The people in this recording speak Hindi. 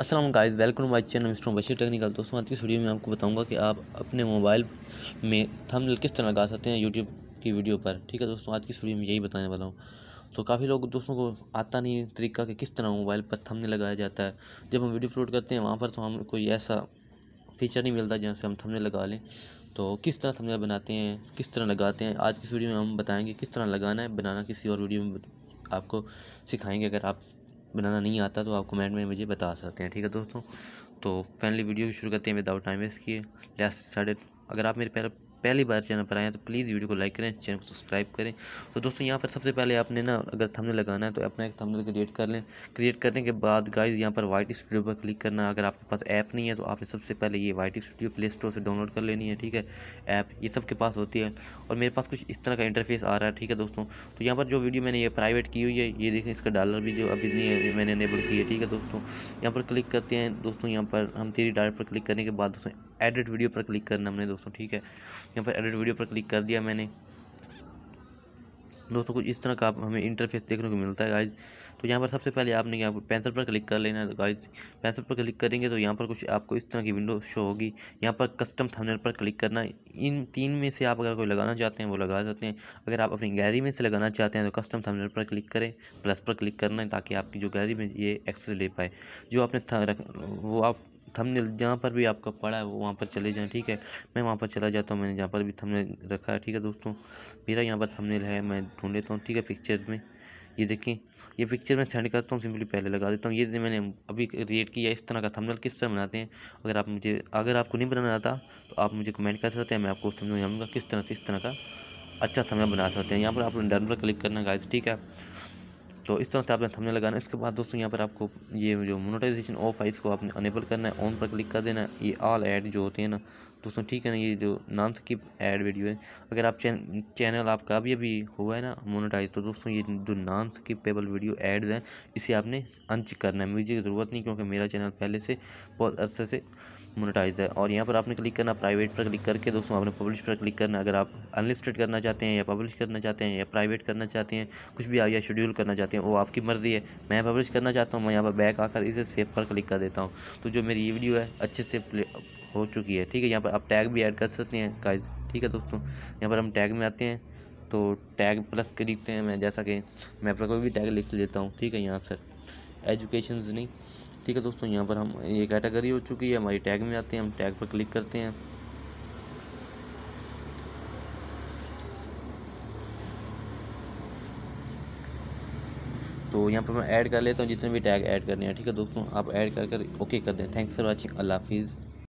Aslam guys welcome my channel mister Bashir technical दोस्तों आज की वीडियो में आपको बताऊंगा कि आप अपने मोबाइल में थंबनेल किस तरह लगा सकते हैं यूट्यूब की वीडियो पर ठीक है दोस्तों आज की वीडियो में यही बताने वाला हूँ तो काफ़ी लोग दोस्तों को आता नहीं तरीका कि किस तरह मोबाइल पर थंबनेल लगाया जाता है जब हम वीडियो अपलोड करते हैं वहाँ पर तो हम कोई ऐसा फीचर नहीं मिलता जहाँ से हम थमने लगा लें तो किस तरह थमने बनाते हैं किस तरह लगाते हैं आज की वीडियो में हम बताएँगे किस तरह लगाना है बनाना किसी और वीडियो में आपको सिखाएंगे अगर आप बनाना नहीं आता तो आप कमेंट में मुझे बता सकते हैं ठीक है दोस्तों तो फाइनली वीडियो शुरू करते हैं विदाउट टाइम वेस्ट किए लास्ट साइड अगर आप मेरे पहले पहली बार चैनल पर आए तो प्लीज़ वीडियो को लाइक करें चैनल को सब्सक्राइब करें तो दोस्तों यहाँ पर सबसे पहले आपने ना अगर थमने लगाना है तो अपना एक थमने क्रिएट कर लें क्रिएट करने के बाद गाइज यहाँ पर वाइट स्टूडियो पर क्लिक करना अगर आपके पास ऐप नहीं है तो आपने सबसे पहले ये वाइट स्टूडियो प्ले स्टोर से डाउनलोड कर लेनी है ठीक है ऐप ये सब पास होती है और मेरे पास कुछ इस तरह का इंटरफेस आ रहा है ठीक है दोस्तों तो यहाँ पर जो वीडियो मैंने ये प्राइवेट की हुई है ये देखें इसका डॉलर भी जो अभी नहीं है मैंने इनेबल की है ठीक है दोस्तों यहाँ पर क्लिक करते हैं दोस्तों यहाँ पर हम तेरी डायर पर क्लिक करने के बाद दोस्तों एडिट वीडियो पर क्लिक करना हमने दोस्तों ठीक है यहाँ पर एडिट वीडियो पर क्लिक कर दिया मैंने दोस्तों कुछ इस तरह का हमें इंटरफेस देखने को मिलता है गाइज तो यहाँ पर सबसे पहले आपने यहाँ पर पेंसिल पर क्लिक कर लेना है गाइज पेंसिल पर क्लिक करेंगे तो यहाँ पर कुछ आपको इस तरह की विंडो शो होगी यहाँ पर कस्टम थंबनेल पर क्लिक करना इन तीन में से आप अगर कोई लगाना चाहते हैं वो लगा सकते हैं अगर आप अपनी गैलरी में से लगाना चाहते हैं तो कस्टम थमनेल पर क्लिक करें प्लस पर क्लिक करना है ताकि आपकी जो गैलरी में ये एक्सेस ले पाए जो आपने वो आप थंबनेल जहाँ पर भी आपका पड़ा है वो वहाँ पर चले जाएँ ठीक है मैं वहाँ पर चला जाता हूँ मैंने जहाँ पर भी थंबनेल रखा है ठीक है दोस्तों मेरा यहाँ पर थंबनेल है मैं ढूंढ लेता हूँ ठीक है पिक्चर में ये देखें ये पिक्चर मैं सेंड करता हूँ सिंपली पहले लगा देता हूँ ये मैंने अभी क्रिएट किया इस तरह का थंबनेल किस तरह बनाते हैं अगर आप मुझे अगर आपको नहीं बनाना आता तो आप मुझे कमेंट कर सकते हैं मैं आपको समझाऊंगा किस तरह से इस तरह का अच्छा थंबनेल बना सकते हैं यहाँ पर आपने डन पर क्लिक करना गाइस ठीक है तो इस तरह से आपने थमने लगाना है इसके बाद दोस्तों यहाँ पर आपको ये जो मोनोटाइजेशन ऑफ है इसको आपने अनेबल करना है ऑन पर क्लिक कर देना ये ऑल ऐड जो होते हैं ना दोस्तों ठीक है ना ये जो नॉन स्किप ऐड वीडियो है अगर आप चैन, चैनल आपका अभी अभी हुआ है ना मोनोटाइज तो दोस्तों ये जो नॉन स्किपेबल वीडियो एड्स हैं इसे आपने अनचेक करना है की ज़रूरत नहीं क्योंकि मेरा चैनल पहले से बहुत अरसे से मोनोटाइज है और यहाँ पर आपने क्लिक करना प्राइवेट पर क्लिक करके दोस्तों आपने पब्लिश पर क्लिक करना अगर आप अनलिस्टेड करना चाहते हैं या पब्लिश करना चाहते हैं या प्राइवेट करना चाहते हैं कुछ भी या शेड्यूल करना चाहते हैं हैं वो आपकी मर्ज़ी है मैं पब्लिश करना चाहता हूँ मैं यहाँ पर बैक आकर इसे सेव पर क्लिक कर देता हूँ तो जो मेरी ये वीडियो है अच्छे से हो चुकी है ठीक है यहाँ पर आप टैग भी ऐड कर सकते हैं गाइस ठीक है दोस्तों यहाँ पर हम टैग में आते हैं तो टैग प्लस के लिखते हैं मैं जैसा कि मैं अपना कोई भी टैग लिख लेता हूँ ठीक है यहाँ से एजुकेशन नहीं ठीक है दोस्तों यहाँ पर हम ये कैटेगरी हो चुकी है हमारी टैग में आते हैं हम टैग पर क्लिक करते हैं तो यहाँ पर मैं ऐड कर लेता हूँ जितने भी टैग ऐड करने हैं ठीक है दोस्तों आप ऐड कर कर ओके कर दें थैंक्स फॉर वॉचिंग अल्लाह हाफिज़